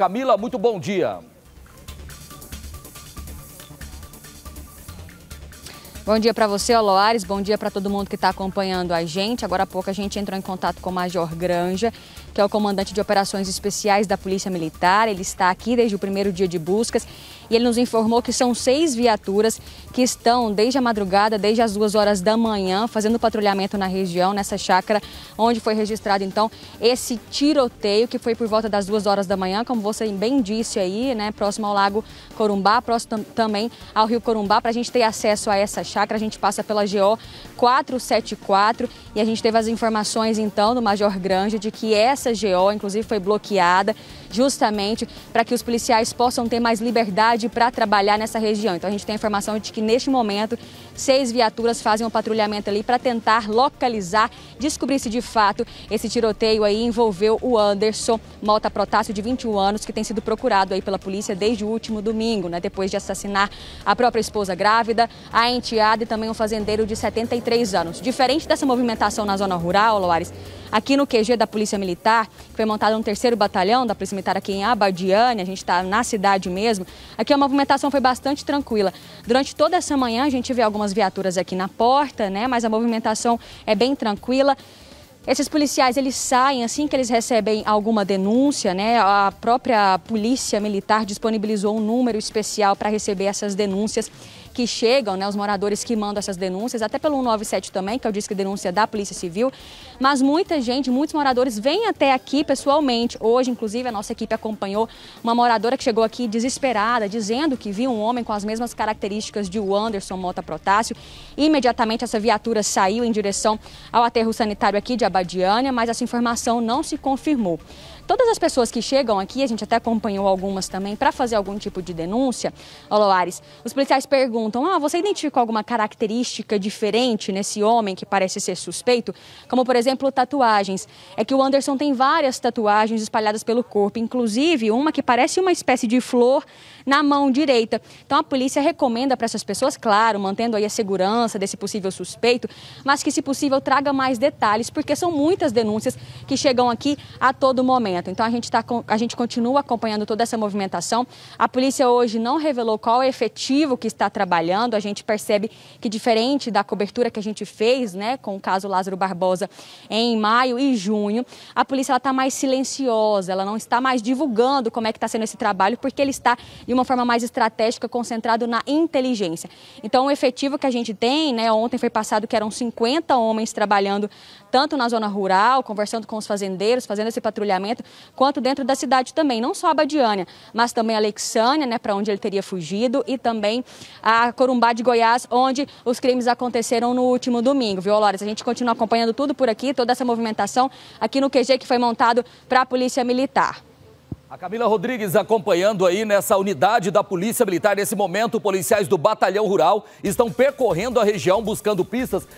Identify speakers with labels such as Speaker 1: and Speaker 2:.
Speaker 1: Camila, muito bom dia. Bom dia para você, Aloares. Bom dia para todo mundo que está acompanhando a gente. Agora há pouco a gente entrou em contato com o Major Granja, que é o comandante de operações especiais da Polícia Militar. Ele está aqui desde o primeiro dia de buscas e ele nos informou que são seis viaturas que estão desde a madrugada, desde as duas horas da manhã, fazendo patrulhamento na região, nessa chácara, onde foi registrado então esse tiroteio que foi por volta das duas horas da manhã, como você bem disse aí, né, próximo ao Lago Corumbá, próximo também ao Rio Corumbá, para a gente ter acesso a essa chácara, a gente passa pela GO 474 e a gente teve as informações então do Major Granja de que essa GO inclusive foi bloqueada justamente para que os policiais possam ter mais liberdade para trabalhar nessa região. Então a gente tem a informação de que neste momento seis viaturas fazem um patrulhamento ali para tentar localizar, descobrir se de fato esse tiroteio aí envolveu o Anderson Mota Protássio, de 21 anos, que tem sido procurado aí pela polícia desde o último domingo, né? Depois de assassinar a própria esposa grávida, a enteada e também um fazendeiro de 73 anos. Diferente dessa movimentação na zona rural, Loares, aqui no QG da Polícia Militar, que foi montado um terceiro batalhão da Polícia Militar aqui em Abadiânia, a gente está na cidade mesmo. Aqui a movimentação foi bastante tranquila. Durante toda essa manhã a gente vê algumas viaturas aqui na porta, né? Mas a movimentação é bem tranquila. Esses policiais, eles saem assim que eles recebem alguma denúncia, né? A própria polícia militar disponibilizou um número especial para receber essas denúncias que chegam, né, os moradores que mandam essas denúncias, até pelo 197 também, que é o disco de denúncia da Polícia Civil, mas muita gente, muitos moradores vêm até aqui pessoalmente. Hoje, inclusive, a nossa equipe acompanhou uma moradora que chegou aqui desesperada, dizendo que viu um homem com as mesmas características de o Anderson Mota Protásio. Imediatamente essa viatura saiu em direção ao aterro sanitário aqui de Abadiânia, mas essa informação não se confirmou. Todas as pessoas que chegam aqui, a gente até acompanhou algumas também, para fazer algum tipo de denúncia, Oloares, os policiais perguntam perguntam: ah, você identificou alguma característica diferente nesse homem que parece ser suspeito? Como, por exemplo, tatuagens. É que o Anderson tem várias tatuagens espalhadas pelo corpo, inclusive uma que parece uma espécie de flor na mão direita. Então a polícia recomenda para essas pessoas, claro, mantendo aí a segurança desse possível suspeito, mas que, se possível, traga mais detalhes, porque são muitas denúncias que chegam aqui a todo momento. Então a gente, tá, a gente continua acompanhando toda essa movimentação. A polícia hoje não revelou qual é o efetivo que está trabalhando trabalhando, a gente percebe que diferente da cobertura que a gente fez, né, com o caso Lázaro Barbosa em maio e junho, a polícia está mais silenciosa, ela não está mais divulgando como é que está sendo esse trabalho, porque ele está de uma forma mais estratégica, concentrado na inteligência. Então, o efetivo que a gente tem, né, ontem foi passado que eram 50 homens trabalhando tanto na zona rural, conversando com os fazendeiros, fazendo esse patrulhamento, quanto dentro da cidade também, não só a Badiânia, mas também a Alexânia, né, para onde ele teria fugido, e também a Corumbá de Goiás, onde os crimes aconteceram no último domingo, viu, Lores? A gente continua acompanhando tudo por aqui, toda essa movimentação aqui no QG que foi montado para a Polícia Militar. A Camila Rodrigues acompanhando aí nessa unidade da Polícia Militar. Nesse momento, policiais do Batalhão Rural estão percorrendo a região buscando pistas